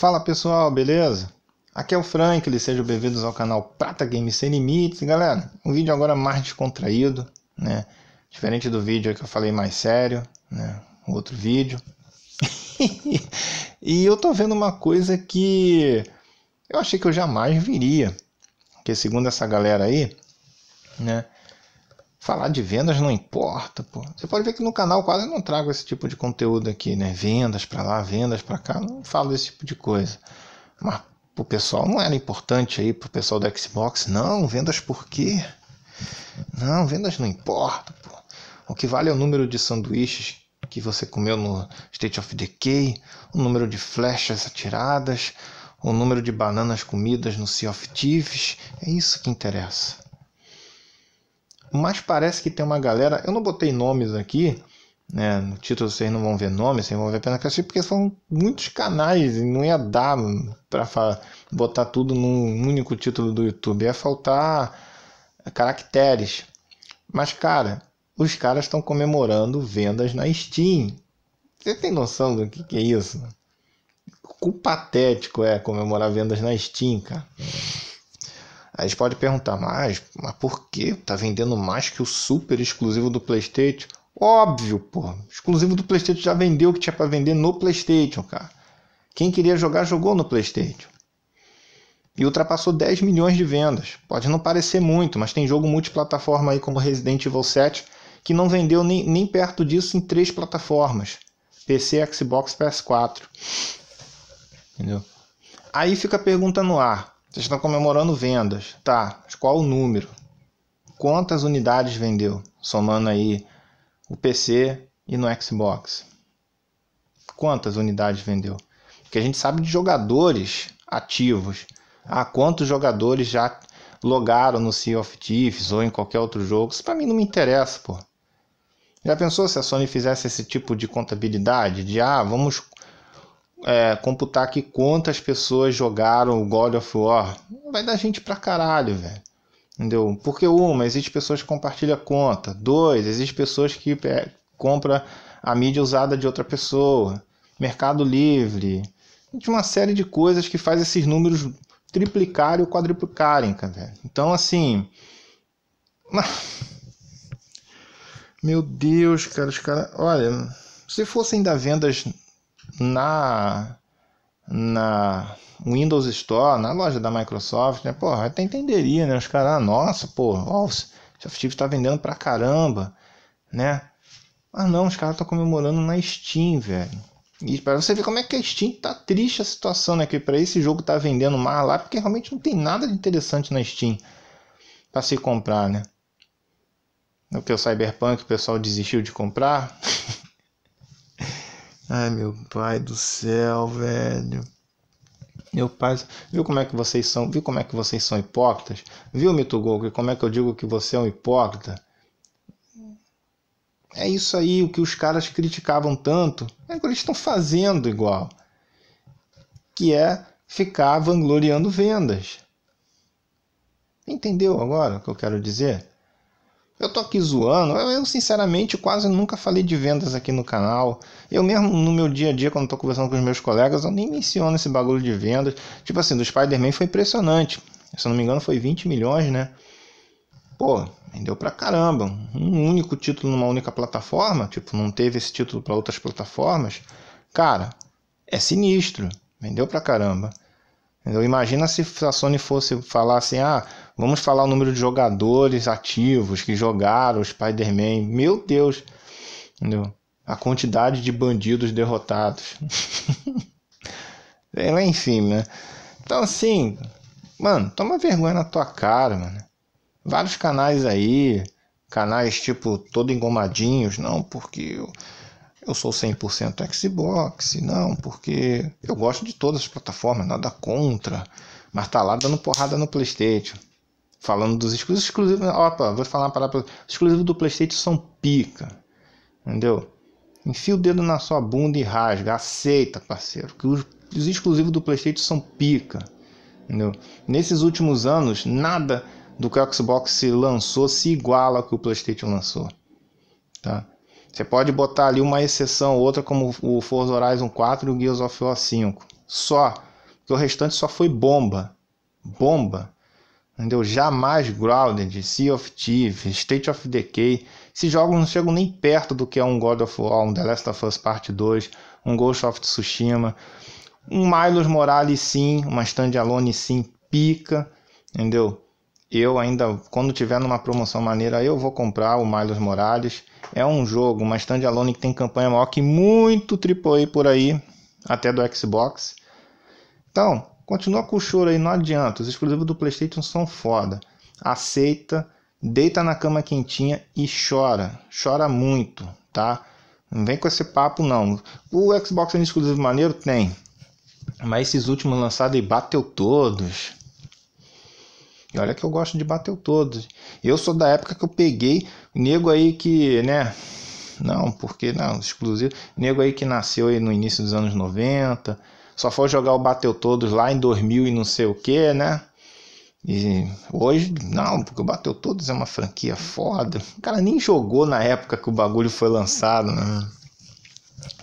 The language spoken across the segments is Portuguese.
Fala pessoal, beleza? Aqui é o Franklin, sejam bem-vindos ao canal Prata Games Sem Limites. Galera, um vídeo agora mais descontraído, né? Diferente do vídeo que eu falei mais sério, né? Outro vídeo. e eu tô vendo uma coisa que eu achei que eu jamais viria. Porque segundo essa galera aí, né? falar de vendas não importa, pô. Você pode ver que no canal quase não trago esse tipo de conteúdo aqui, né? Vendas para lá, vendas para cá, não falo desse tipo de coisa. Mas pro pessoal não era importante aí pro pessoal do Xbox, não, vendas por quê? Não, vendas não importa, pô. O que vale é o número de sanduíches que você comeu no State of Decay, o número de flechas atiradas, o número de bananas comidas no Sea of Thieves, é isso que interessa. Mas parece que tem uma galera, eu não botei nomes aqui, né? No título vocês não vão ver nomes, vocês vão ver apenas cachê, porque são muitos canais e não ia dar para botar tudo num único título do YouTube, ia faltar caracteres. Mas cara, os caras estão comemorando vendas na Steam. Você tem noção do que, que é isso? O patético é comemorar vendas na Steam, cara. A gente pode perguntar, mas, mas por que tá vendendo mais que o super exclusivo do PlayStation? Óbvio, pô. Exclusivo do PlayStation já vendeu o que tinha para vender no PlayStation, cara. Quem queria jogar, jogou no PlayStation. E ultrapassou 10 milhões de vendas. Pode não parecer muito, mas tem jogo multiplataforma aí como Resident Evil 7 que não vendeu nem, nem perto disso em três plataformas: PC, Xbox, PS4. Entendeu? Aí fica a pergunta no ar: vocês estão comemorando vendas. Tá, mas qual o número? Quantas unidades vendeu? Somando aí o PC e no Xbox. Quantas unidades vendeu? Porque a gente sabe de jogadores ativos. Ah, quantos jogadores já logaram no Sea of Thieves ou em qualquer outro jogo? Isso pra mim não me interessa, pô. Já pensou se a Sony fizesse esse tipo de contabilidade? De ah, vamos é, computar aqui quantas pessoas jogaram o God of War, vai dar gente pra caralho, velho. Entendeu? Porque uma, existe pessoas que compartilham a conta. Dois, existe pessoas que é, compra a mídia usada de outra pessoa. Mercado Livre. De uma série de coisas que faz esses números triplicarem ou quadruplicarem, cara. Então, assim... Meu Deus, cara, os caras... Olha, se fossem da vendas na na Windows Store, na loja da Microsoft, né? Porra, até entenderia, né? Os caras, ah, nossa, porra, ó, o Soft tá vendendo pra caramba, né? Ah não, os caras estão comemorando na Steam, velho. E para você ver como é que a Steam tá triste a situação, né? Que para esse jogo tá vendendo mais lá, porque realmente não tem nada de interessante na Steam para se comprar, né? No que o Cyberpunk o pessoal desistiu de comprar. Ai, meu pai do céu, velho. Meu pai, viu como é que vocês são? Viu como é que vocês são hipócritas? Viu, Mito Gogo, como é que eu digo que você é um hipócrita? É isso aí, o que os caras criticavam tanto, é o que eles estão fazendo igual. Que é ficar vangloriando vendas. Entendeu agora o que eu quero dizer? Eu tô aqui zoando, eu sinceramente quase nunca falei de vendas aqui no canal. Eu mesmo no meu dia a dia, quando tô conversando com os meus colegas, eu nem menciono esse bagulho de vendas. Tipo assim, do Spider-Man foi impressionante. Se eu não me engano, foi 20 milhões, né? Pô, vendeu pra caramba. Um único título numa única plataforma, tipo, não teve esse título para outras plataformas. Cara, é sinistro. Vendeu pra caramba. Entendeu? Imagina se a Sony fosse falar assim: ah, Vamos falar o número de jogadores ativos que jogaram Spider-Man. Meu Deus! Entendeu? A quantidade de bandidos derrotados. é lá em cima, né? Então, assim, mano, toma vergonha na tua cara, mano. Vários canais aí, canais tipo todo engomadinhos, não, porque eu, eu sou 100% Xbox, não, porque eu gosto de todas as plataformas, nada contra, mas tá lá dando porrada no PlayStation falando dos exclusivos, exclusivos, opa, vou falar uma palavra, exclusivos do PlayStation são pica, entendeu? Enfia o dedo na sua bunda e rasga, aceita, parceiro, que os, os exclusivos do PlayStation são pica, entendeu? Nesses últimos anos, nada do que o Xbox lançou se iguala ao que o PlayStation lançou, tá? Você pode botar ali uma exceção ou outra, como o Forza Horizon 4 e o Gears of War 5, só, porque o restante só foi bomba, bomba entendeu? Jamais Grounded, Sea of Thieves, State of Decay, esses jogos não chegam nem perto do que é um God of War, um The Last of Us Part 2, um Ghost of Tsushima, um Miles Morales sim, uma Standalone sim, pica, entendeu? Eu ainda, quando tiver numa promoção maneira, eu vou comprar o Miles Morales. É um jogo, uma standalone que tem campanha maior que muito AAA por aí, até do Xbox. Então, Continua com o choro aí, não adianta. Os exclusivos do PlayStation são foda. Aceita, deita na cama quentinha e chora. Chora muito, tá? Não vem com esse papo não. O Xbox tem exclusivo maneiro? Tem. Mas esses últimos lançados e bateu todos. E olha que eu gosto de bater todos. Eu sou da época que eu peguei nego aí que, né? Não, porque não, exclusivo. Nego aí que nasceu aí no início dos anos 90 só foi jogar o Bateu Todos lá em 2000 e não sei o que, né? E hoje, não, porque o Bateu Todos é uma franquia foda. O cara nem jogou na época que o bagulho foi lançado, né?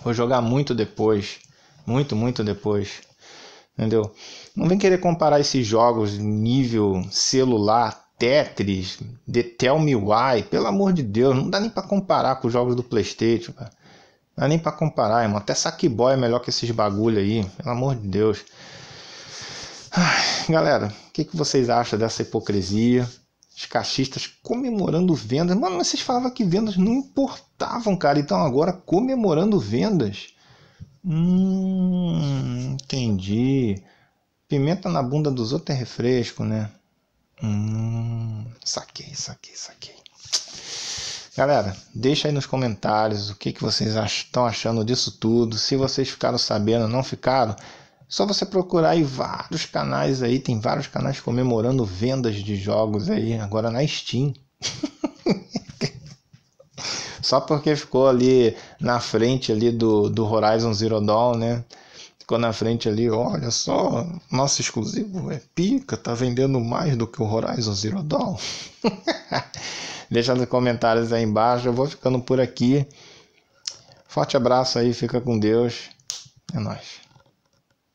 Vou jogar muito depois. Muito, muito depois. Entendeu? Não vem querer comparar esses jogos nível celular, Tetris, The Tell Me Why, pelo amor de Deus, não dá nem para comparar com os jogos do PlayStation, cara. Não é nem pra comparar, irmão. Até boy é melhor que esses bagulho aí. Pelo amor de Deus. Ai, galera, o que, que vocês acham dessa hipocrisia? Os caixistas comemorando vendas. Mano, vocês falavam que vendas não importavam, cara. Então agora comemorando vendas. Hum, entendi. Pimenta na bunda dos outros é refresco, né? Hum, saquei, saquei, saquei. Galera, deixa aí nos comentários o que, que vocês estão achando disso tudo. Se vocês ficaram sabendo, não ficaram, só você procurar aí vários canais aí, tem vários canais comemorando vendas de jogos aí agora na Steam. só porque ficou ali na frente ali do, do Horizon Zero Dawn, né? Ficou na frente ali, olha só, nosso exclusivo é pica, tá vendendo mais do que o Horizon Zero Dawn. Deixa nos comentários aí embaixo. Eu vou ficando por aqui. Forte abraço aí, fica com Deus. É nóis.